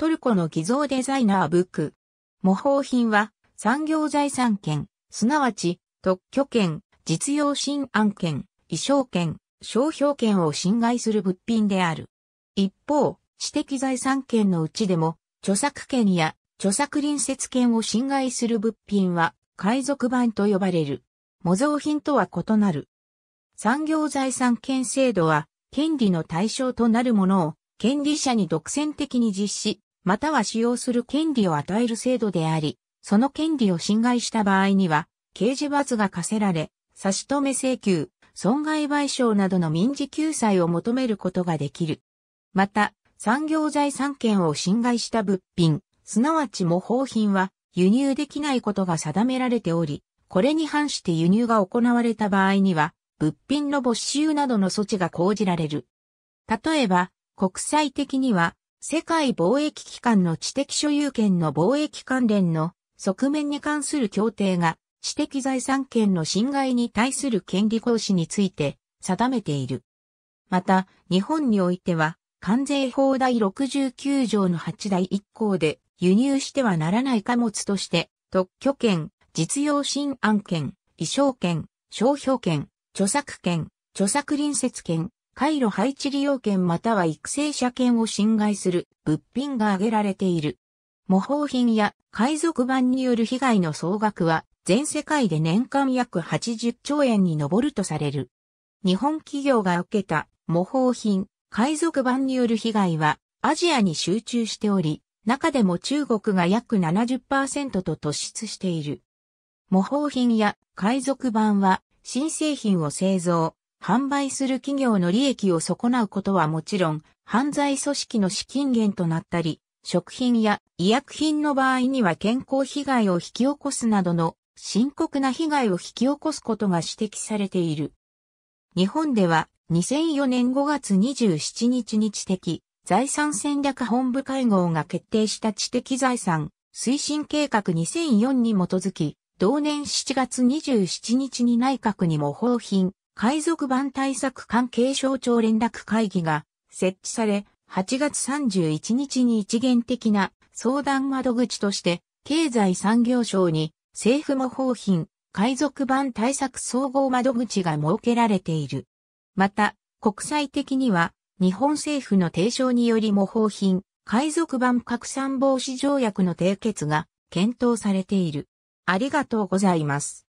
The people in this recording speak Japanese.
トルコの偽造デザイナーブック。模倣品は産業財産権、すなわち特許権、実用新案権、衣装権、商標権を侵害する物品である。一方、知的財産権のうちでも、著作権や著作隣接権を侵害する物品は、海賊版と呼ばれる。模造品とは異なる。産業財産権制度は、権利の対象となるものを、権利者に独占的に実施、または使用する権利を与える制度であり、その権利を侵害した場合には、刑事罰が課せられ、差し止め請求、損害賠償などの民事救済を求めることができる。また、産業財産権を侵害した物品、すなわち模倣品は輸入できないことが定められており、これに反して輸入が行われた場合には、物品の没収などの措置が講じられる。例えば、国際的には、世界貿易機関の知的所有権の貿易関連の側面に関する協定が知的財産権の侵害に対する権利行使について定めている。また、日本においては、関税法第69条の8第1項で輸入してはならない貨物として、特許権、実用新案権、衣装権、商標権、著作権、著作隣接権、回路配置利用権または育成者権を侵害する物品が挙げられている。模倣品や海賊版による被害の総額は全世界で年間約80兆円に上るとされる。日本企業が受けた模倣品、海賊版による被害はアジアに集中しており、中でも中国が約70%と突出している。模倣品や海賊版は新製品を製造、販売する企業の利益を損なうことはもちろん、犯罪組織の資金源となったり、食品や医薬品の場合には健康被害を引き起こすなどの深刻な被害を引き起こすことが指摘されている。日本では2004年5月27日に知的財産戦略本部会合が決定した知的財産推進計画2004に基づき、同年7月27日に内閣にも放品、海賊版対策関係省庁連絡会議が設置され、8月31日に一元的な相談窓口として、経済産業省に政府模倣品、海賊版対策総合窓口が設けられている。また、国際的には、日本政府の提唱により模倣品、海賊版拡散防止条約の締結が検討されている。ありがとうございます。